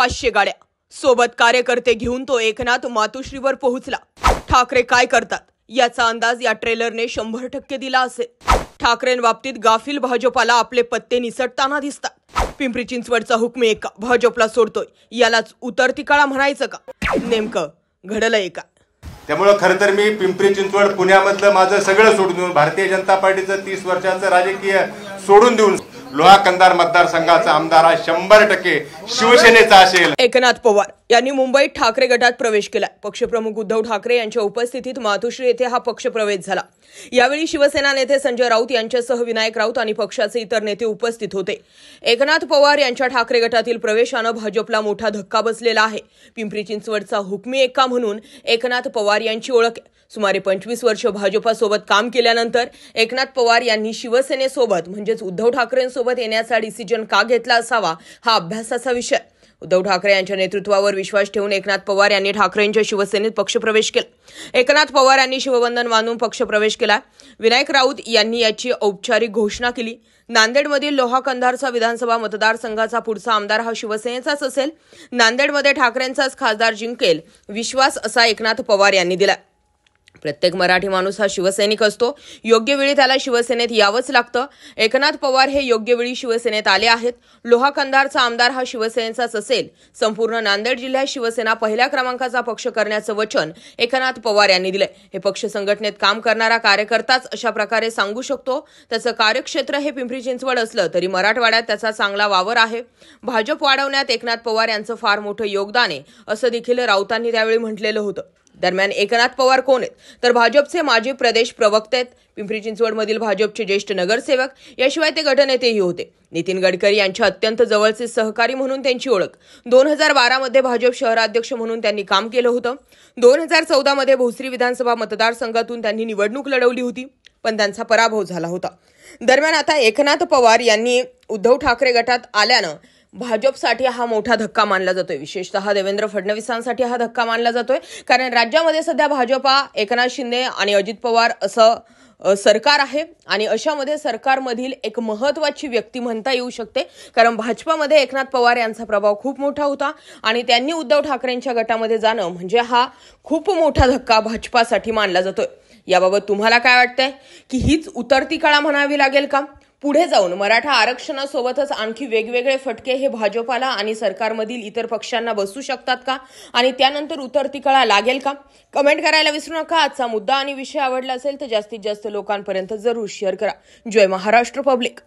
पाचशे गाड्या सोबत कार्यकर्ते घेऊन तो एकनाथ मातोश्रीवर पोहोचला ठाकरे काय करतात याचा अंदाज या ट्रेलरने शंभर टक्के दिला असेल ठाकरेंबाबतीत गाफील भाजपाला आपले पत्ते निसटताना दिसतात पिंपरी चिंचवडचा हुकमी एका भाजपला सोडतोय यालाच उतरती काळा म्हणायचं का नेमकं घडलंय का त्यामुळं खरं तर मी पिंपरी चिंचवड पुण्यामधलं माझं सगळं सोडून देऊन भारतीय जनता पार्टीचं तीस वर्षाचं राजकीय सोडून देऊन लोहा कंदार मतदारसंघाचा आमदार हा शंभर टक्के शिवसेनेचा असेल एकनाथ पवार यांनी मुंबईत ठाकरे गटात प्रवेश केला पक्षप्रमुख उद्धव ठाकरे यांच्या उपस्थितीत मातोश्री येथे हा पक्ष प्रवेश झाला यावेळी शिवसेना नेते संजय राऊत यांच्यासह विनायक राऊत आणि पक्षाचे इतर नेते उपस्थित होते एकनाथ पवार यांच्या ठाकरे गटातील प्रवेशानं भाजपला मोठा धक्का बसलेला आहे पिंपरी चिंचवडचा हुकमी एक्का म्हणून एकनाथ पवार यांची ओळख सुमारे पंचवीस वर्ष भाजपासोबत काम केल्यानंतर एकनाथ पवार यांनी शिवसेनेसोबत म्हणजेच उद्धव ठाकरेंसोबत येण्याचा डिसिजन का घेतला असावा हा अभ्यासाचा विषय उद्धव ठाकरे यांच्या नेतृत्वावर विश्वास ठेवून एकनाथ पवार यांनी ठाकरेंच्या शिवसेनेत पक्षप्रवेश केला एकनाथ पवार यांनी शिवबंधन मानून पक्षप्रवेश केला विनायक राऊत यांनी याची औपचारिक घोषणा केली नांदेडमधील लोहा कंधारचा विधानसभा मतदारसंघाचा पुढचा आमदार हा शिवसेनेचाच असेल नांदेडमध्ये ठाकरेंचाच खासदार जिंकेल विश्वास असा एकनाथ पवार यांनी दिला प्रत्येक मराठी माणूस हा शिवसैनिक असतो योग्य वेळी त्याला शिवसेनेत यावंच लागतं एकनाथ पवार हे योग्य वेळी शिवसेनेत आले आहेत लोहा कंधारचा आमदार हा शिवसेनेचाच असेल संपूर्ण नांदेड जिल्ह्यात शिवसेना पहिल्या क्रमांकाचा पक्ष करण्याचं वचन एकनाथ पवार यांनी दिलंय हे पक्ष संघटनेत काम करणारा कार्यकर्ताच अशा प्रकारे सांगू शकतो त्याचं कार्यक्षेत्र हे पिंपरी चिंचवड असलं तरी मराठवाड्यात त्याचा चांगला वावर आहे भाजप वाढवण्यात एकनाथ पवार यांचं फार मोठं योगदान आहे असं देखील राऊतांनी त्यावेळी म्हटलेलं होतं दरम्यान एकनाथ पवार कोण आहेत तर भाजपचे माजी प्रदेश प्रवक्ते आहेत पिंपरी चिंचवडमधील भाजपचे ज्येष्ठ नगरसेवक याशिवाय ते गटनेतेही होते नितीन गडकरी यांच्या अत्यंत जवळचे सहकारी म्हणून त्यांची ओळख दोन हजार बारामध्ये भाजप शहराध्यक्ष म्हणून त्यांनी काम केलं होतं दोन हजार चौदामध्ये भोसरी विधानसभा मतदारसंघातून त्यांनी निवडणूक लढवली होती पण त्यांचा पराभव झाला होता दरम्यान आता एकनाथ पवार यांनी उद्धव ठाकरे गटात आल्यानं भाजपसाठी हा मोठा धक्का मानला जातोय विशेषतः देवेंद्र फडणवीसांसाठी हा धक्का मानला जातोय कारण राज्यामध्ये सध्या भाजपा एकनाथ शिंदे आणि अजित पवार असं सरकार आहे आणि अशामध्ये सरकारमधील एक महत्त्वाची व्यक्ती म्हणता येऊ शकते कारण भाजपामध्ये एकनाथ पवार यांचा प्रभाव खूप मोठा होता आणि त्यांनी उद्धव ठाकरेंच्या गटामध्ये जाणं म्हणजे हा खूप मोठा धक्का भाजपासाठी मानला जातोय याबाबत तुम्हाला काय वाटतंय की हीच उतरती काळा म्हणावी लागेल का पुढे जाऊन मराठा आरक्षणासोबतच आणखी वेगवेगळे फटके हे भाजपाला आणि सरकारमधील इतर पक्षांना बसू शकतात का आणि त्यानंतर उतरती तिकळा लागेल का कमेंट करायला विसरू नका आजचा मुद्दा आणि विषय आवडला असेल तर जास्तीत जास्त लोकांपर्यंत जरूर शेअर करा जय महाराष्ट्र पब्लिक